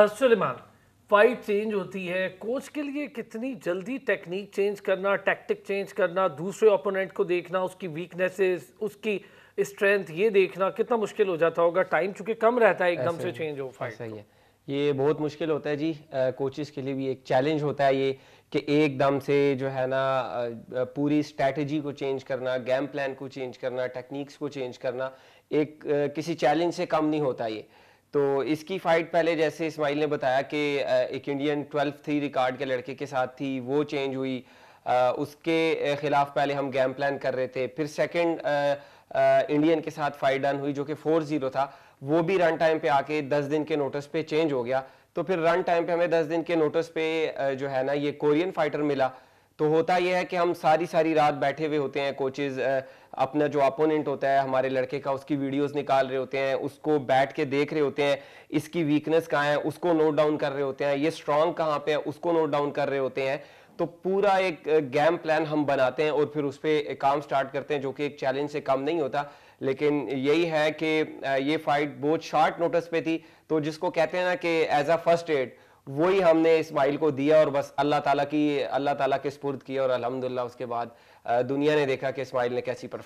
Suleman fight change होती है coach के लिए कितनी जल्दी टेक्निक चेंज करना टैक्टिक चेंज करना दूसरे ओपोनेंट को देखना उसकी वीकनेसेस उसकी स्ट्रेंथ ये देखना कितना मुश्किल हो जाता होगा टाइम चूंकि कम रहता है एकदम से चेंज हो फाइट सही तो। है ये बहुत मुश्किल होता है जी कोचेस के लिए भी एक चैलेंज होता है ये कि एकदम से जो है ना पूरी स्ट्रैटेजी को चेंज करना गेम प्लान को चेंज करना टेक्निक्स को चेंज करना एक किसी चैलेंज से कम नहीं होता ये तो इसकी फाइट पहले जैसे इस्माइल ने बताया कि एक इंडियन ट्वेल्थ थ्री रिकॉर्ड के लड़के के साथ थी वो चेंज हुई उसके ख़िलाफ़ पहले हम गेम प्लान कर रहे थे फिर सेकेंड इंडियन के साथ फाइट डन हुई जो कि फोर ज़ीरो था वो भी रन टाइम पे आके दस दिन के नोटिस पे चेंज हो गया तो फिर रन टाइम पे हमें दस दिन के नोटिस पे जो है ना ये कोरियन फाइटर मिला तो होता यह है कि हम सारी सारी रात बैठे हुए होते हैं कोचेज अपना जो अपोनेंट होता है हमारे लड़के का उसकी वीडियोस निकाल रहे होते हैं उसको बैठ के देख रहे होते हैं इसकी वीकनेस कहाँ है उसको नोट डाउन कर रहे होते हैं ये स्ट्रांग कहाँ पे है उसको नोट डाउन कर रहे होते हैं तो पूरा एक गेम प्लान हम बनाते हैं और फिर उस पर काम स्टार्ट करते हैं जो कि एक चैलेंज से कम नहीं होता लेकिन यही है कि ये फाइट बहुत शार्ट नोटिस पे थी तो जिसको कहते हैं ना कि एज अ फर्स्ट एड वही हमने इसमाइल को दिया और बस अल्लाह ताला की अल्लाह ताला के स्पुर्द किया और अल्हम्दुलिल्लाह उसके बाद दुनिया ने देखा कि इस्माइल ने कैसी परफॉर्म